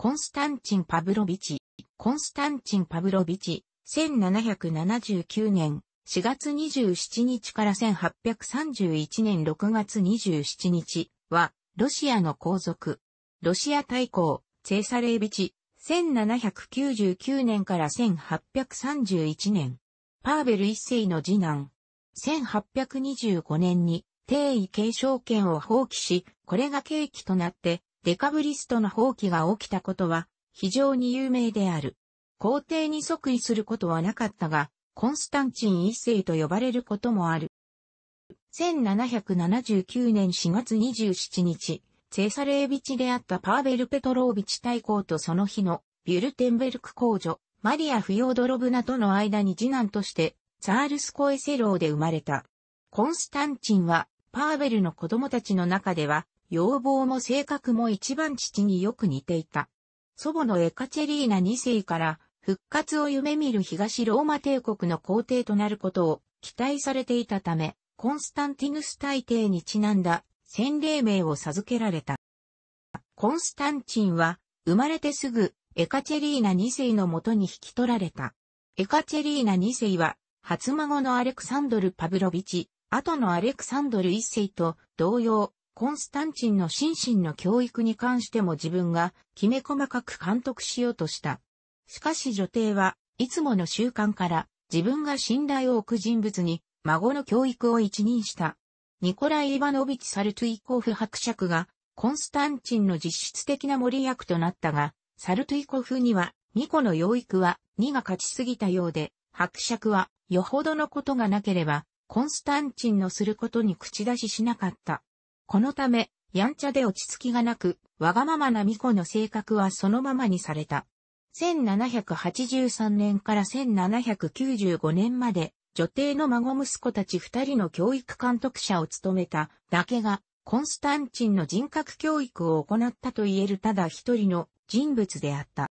コンスタンチン・パブロビチ、コンスタンチン・パブロビチ、1779年4月27日から1831年6月27日は、ロシアの皇族、ロシア大公、チェーサレービチ、1799年から1831年、パーベル一世の次男、1825年に、帝位継承権を放棄し、これが契機となって、デカブリストの放棄が起きたことは非常に有名である。皇帝に即位することはなかったが、コンスタンチン一世と呼ばれることもある。1779年4月27日、セサレービチであったパーベル・ペトロービチ大公とその日のビュルテンベルク公女、マリア・フィオドロブナとの間に次男として、ザールスコエセローで生まれた。コンスタンチンは、パーベルの子供たちの中では、要望も性格も一番父によく似ていた。祖母のエカチェリーナ2世から復活を夢見る東ローマ帝国の皇帝となることを期待されていたため、コンスタンティヌス大帝にちなんだ洗礼名を授けられた。コンスタンチンは生まれてすぐエカチェリーナ2世のもとに引き取られた。エカチェリーナ2世は初孫のアレクサンドル・パブロビチ、後のアレクサンドル1世と同様、コンスタンチンの心身の教育に関しても自分がきめ細かく監督しようとした。しかし女帝はいつもの習慣から自分が信頼を置く人物に孫の教育を一任した。ニコライ・イバノビチ・サルトゥイコフ伯爵がコンスタンチンの実質的な森役となったが、サルトゥイコフには2個の養育は2が勝ちすぎたようで、伯爵はよほどのことがなければコンスタンチンのすることに口出ししなかった。このため、やんちゃで落ち着きがなく、わがままな巫女の性格はそのままにされた。1783年から1795年まで、女帝の孫息子たち二人の教育監督者を務めただけが、コンスタンチンの人格教育を行ったと言えるただ一人の人物であった。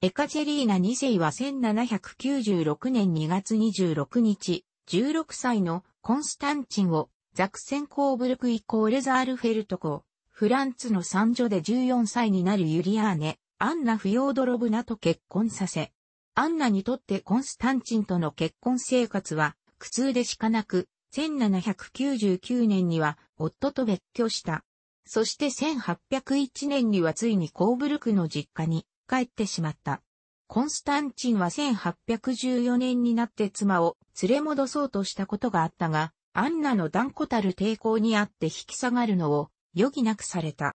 エカチェリーナ2世は1796年2月26日、16歳のコンスタンチンをザクセンコーブルクイコールザールフェルト校、フランツの三女で14歳になるユリアーネ、アンナ・フィオードロブナと結婚させ、アンナにとってコンスタンチンとの結婚生活は苦痛でしかなく、1799年には夫と別居した。そして1801年にはついにコーブルクの実家に帰ってしまった。コンスタンチンは1814年になって妻を連れ戻そうとしたことがあったが、アンナの断固たる抵抗にあって引き下がるのを余儀なくされた。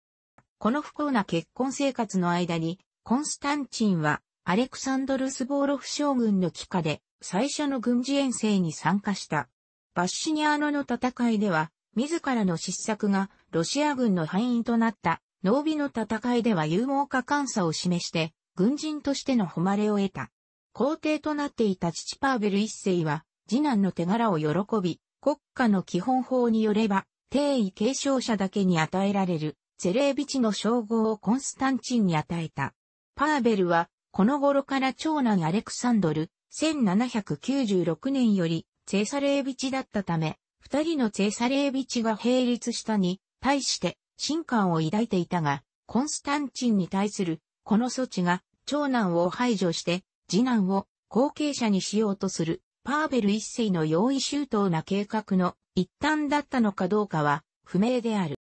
この不幸な結婚生活の間に、コンスタンチンはアレクサンドル・スボーロフ将軍の帰化で最初の軍事遠征に参加した。バッシニアーノの戦いでは、自らの失策がロシア軍の敗因となった農美の戦いでは勇猛果敢さを示して、軍人としての誉れを得た。皇帝となっていた父パーベル一世は、次男の手柄を喜び、国家の基本法によれば、帝位継承者だけに与えられる、セレービチの称号をコンスタンチンに与えた。パーベルは、この頃から長男アレクサンドル、1796年より、セーサレービチだったため、二人のセーサレービチが並立したに、対して、新感を抱いていたが、コンスタンチンに対する、この措置が、長男を排除して、次男を後継者にしようとするパーベル一世の容易周到な計画の一端だったのかどうかは不明である。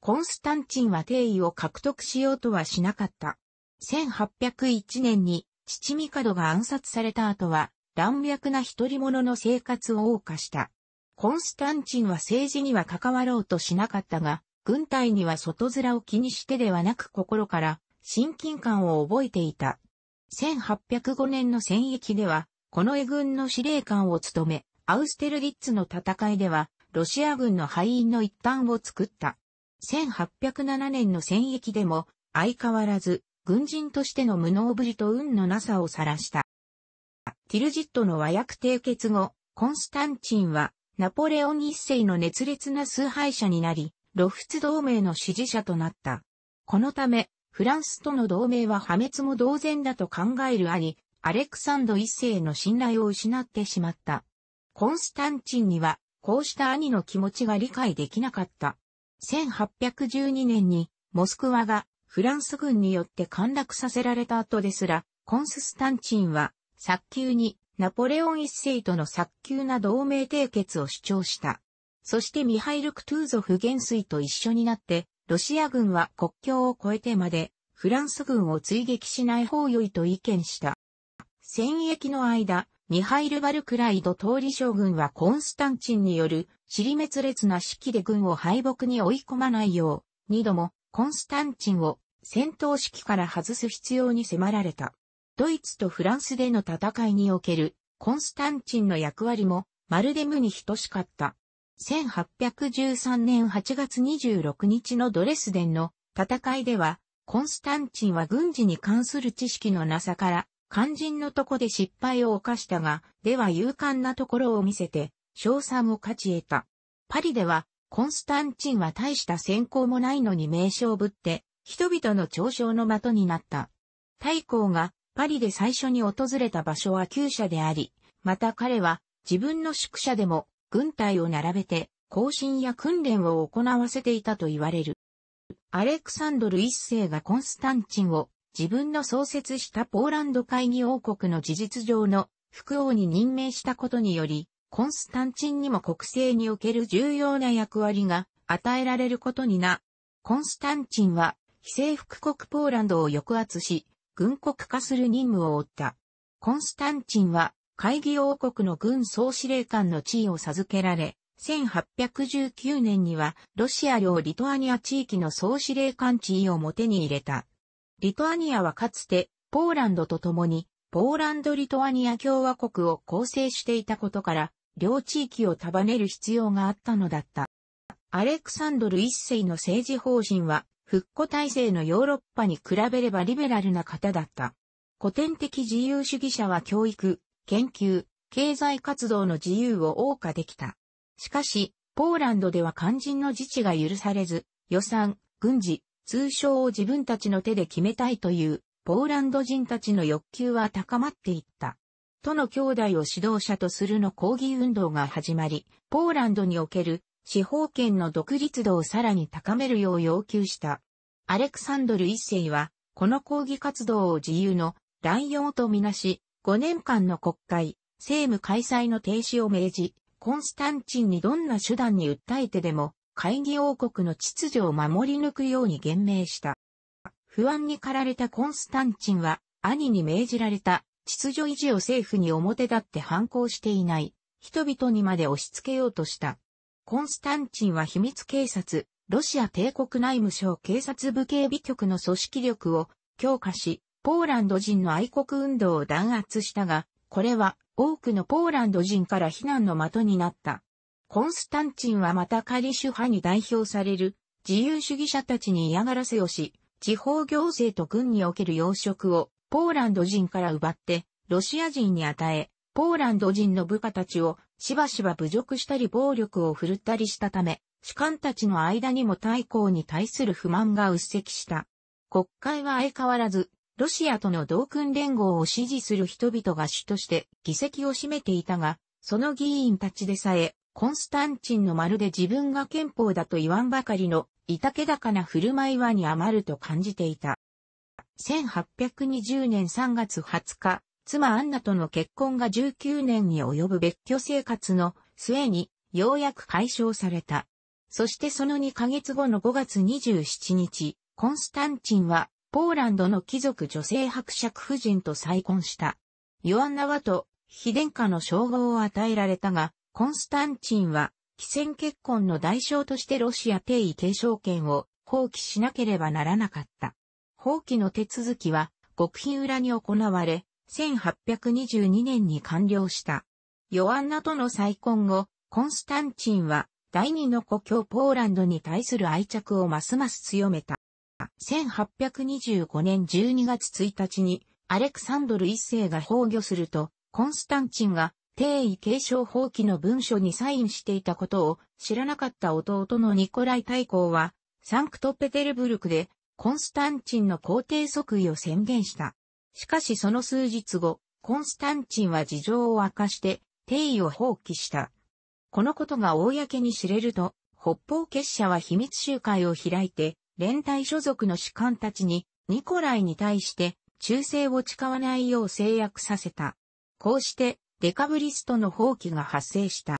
コンスタンチンは定位を獲得しようとはしなかった。1801年に父ミカドが暗殺された後は、乱脈な一人者の生活を謳歌した。コンスタンチンは政治には関わろうとしなかったが、軍隊には外面を気にしてではなく心から親近感を覚えていた。1805年の戦役では、この絵軍の司令官を務め、アウステルリッツの戦いでは、ロシア軍の敗因の一端を作った。1807年の戦役でも、相変わらず、軍人としての無能ぶりと運のなさを晒した。ティルジットの和訳締結後、コンスタンチンは、ナポレオン一世の熱烈な崇拝者になり、ロフツ同盟の支持者となった。このため、フランスとの同盟は破滅も同然だと考えるあり、アレクサンド一世の信頼を失ってしまった。コンスタンチンには、こうした兄の気持ちが理解できなかった。1812年に、モスクワがフランス軍によって陥落させられた後ですら、コンスタンチンは、早急にナポレオン一世との早急な同盟締結を主張した。そしてミハイル・クトゥーゾフ元帥と一緒になって、ロシア軍は国境を越えてまで、フランス軍を追撃しない方よいと意見した。戦役の間、ミハイル・バルクライド通り将軍はコンスタンチンによる、尻滅裂な指揮で軍を敗北に追い込まないよう、二度もコンスタンチンを戦闘指揮から外す必要に迫られた。ドイツとフランスでの戦いにおけるコンスタンチンの役割もまるで無に等しかった。1813年8月26日のドレスデンの戦いでは、コンスタンチンは軍事に関する知識のなさから、肝心のとこで失敗を犯したが、では勇敢なところを見せて、賞賛を勝ち得た。パリでは、コンスタンチンは大した先行もないのに名称ぶって、人々の嘲笑の的になった。太閤がパリで最初に訪れた場所は旧社であり、また彼は自分の宿舎でも軍隊を並べて行進や訓練を行わせていたと言われる。アレクサンドル一世がコンスタンチンを自分の創設したポーランド会議王国の事実上の副王に任命したことにより、コンスタンチンにも国政における重要な役割が与えられることにな。コンスタンチンは、非征服国ポーランドを抑圧し、軍国化する任務を負った。コンスタンチンは、会議王国の軍総司令官の地位を授けられ、1819年にはロシア領リトアニア地域の総司令官地位をも手に入れた。リトアニアはかつて、ポーランドと共に、ポーランド・リトアニア共和国を構成していたことから、両地域を束ねる必要があったのだった。アレクサンドル一世の政治方針は、復古体制のヨーロッパに比べればリベラルな方だった。古典的自由主義者は教育、研究、経済活動の自由を謳歌できた。しかし、ポーランドでは肝心の自治が許されず、予算、軍事、通称を自分たちの手で決めたいというポーランド人たちの欲求は高まっていった。との兄弟を指導者とするの抗議運動が始まり、ポーランドにおける司法権の独立度をさらに高めるよう要求した。アレクサンドル一世は、この抗議活動を自由の乱用とみなし、5年間の国会、政務開催の停止を命じ、コンスタンチンにどんな手段に訴えてでも、会議王国の秩序を守り抜くように言明した。不安に駆られたコンスタンチンは、兄に命じられた秩序維持を政府に表立って反抗していない、人々にまで押し付けようとした。コンスタンチンは秘密警察、ロシア帝国内務省警察部警備局の組織力を強化し、ポーランド人の愛国運動を弾圧したが、これは多くのポーランド人から非難の的になった。コンスタンチンはまたカリシュ派に代表される自由主義者たちに嫌がらせをし、地方行政と軍における要職をポーランド人から奪ってロシア人に与え、ポーランド人の部下たちをしばしば侮辱したり暴力を振るったりしたため、主官たちの間にも対抗に対する不満が鬱積した。国会は相変わらず、ロシアとの同訓連合を支持する人々が主として議席を占めていたが、その議員たちでさえ、コンスタンチンのまるで自分が憲法だと言わんばかりの、いたけだかな振る舞いはに余ると感じていた。1820年3月20日、妻アンナとの結婚が19年に及ぶ別居生活の末に、ようやく解消された。そしてその2ヶ月後の5月27日、コンスタンチンは、ポーランドの貴族女性伯爵夫人と再婚した。ヨアンナはと、非殿下の称号を与えられたが、コンスタンチンは、既戦結婚の代償としてロシア帝位継承権を放棄しなければならなかった。放棄の手続きは、極秘裏に行われ、1822年に完了した。ヨアンナとの再婚後、コンスタンチンは、第二の故郷ポーランドに対する愛着をますます強めた。1825年12月1日に、アレクサンドル一世が崩御すると、コンスタンチンが帝位継承放棄の文書にサインしていたことを知らなかった弟のニコライ大公は、サンクトペテルブルクでコンスタンチンの皇帝即位を宣言した。しかしその数日後、コンスタンチンは事情を明かして、帝位を放棄した。このことが公に知れると、北方結社は秘密集会を開いて、連帯所属の士官たちに、ニコライに対して、忠誠を誓わないよう制約させた。こうして、デカブリストの放棄が発生した。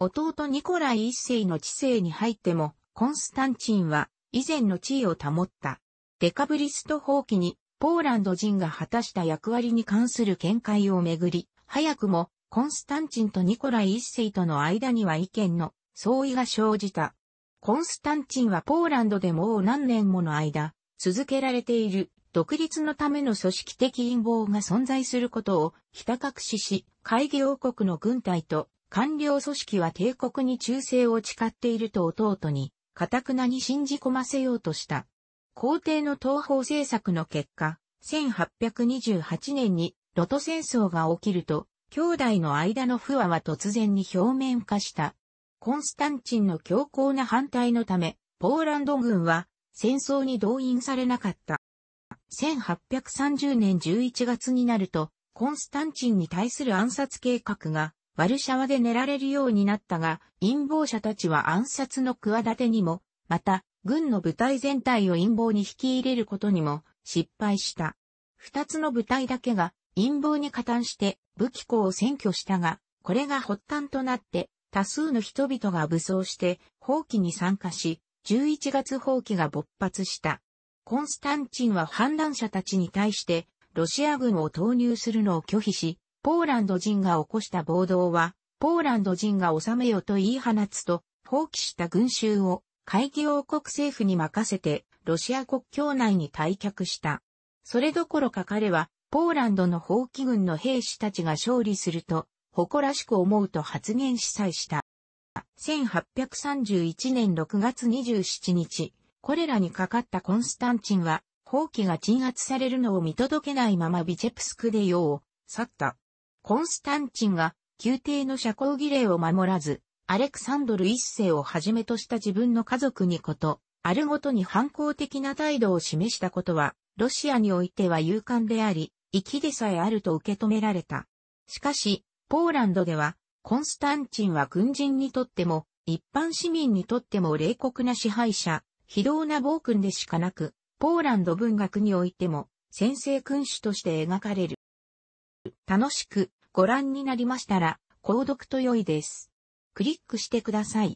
弟ニコライ一世の治世に入っても、コンスタンチンは以前の地位を保った。デカブリスト放棄にポーランド人が果たした役割に関する見解をめぐり、早くもコンスタンチンとニコライ一世との間には意見の相違が生じた。コンスタンチンはポーランドでもう何年もの間、続けられている独立のための組織的陰謀が存在することをひた隠しし、会議王国の軍隊と官僚組織は帝国に忠誠を誓っていると弟に、かたくなに信じ込ませようとした。皇帝の東方政策の結果、1828年にロト戦争が起きると、兄弟の間の不和は突然に表面化した。コンスタンチンの強硬な反対のため、ポーランド軍は戦争に動員されなかった。1830年11月になると、コンスタンチンに対する暗殺計画が、ワルシャワで寝られるようになったが、陰謀者たちは暗殺の企てにも、また、軍の部隊全体を陰謀に引き入れることにも、失敗した。二つの部隊だけが、陰謀に加担して、武器庫を占拠したが、これが発端となって、多数の人々が武装して、放棄に参加し、11月放棄が勃発した。コンスタンチンは反乱者たちに対して、ロシア軍を投入するのを拒否し、ポーランド人が起こした暴動は、ポーランド人が治めよと言い放つと、放棄した群衆を、会議王国政府に任せて、ロシア国境内に退却した。それどころか彼は、ポーランドの放棄軍の兵士たちが勝利すると、誇らしく思うと発言しさえした。1831年6月27日、これらにかかったコンスタンチンは、放棄が鎮圧されるのを見届けないままビチェプスクで世を去った。コンスタンチンが宮廷の社交儀礼を守らず、アレクサンドル一世をはじめとした自分の家族にこと、あるごとに反抗的な態度を示したことは、ロシアにおいては勇敢であり、きでさえあると受け止められた。しかし、ポーランドでは、コンスタンチンは軍人にとっても、一般市民にとっても冷酷な支配者、非道な暴君でしかなく、ポーランド文学においても、先制君主として描かれる。楽しくご覧になりましたら、購読と良いです。クリックしてください。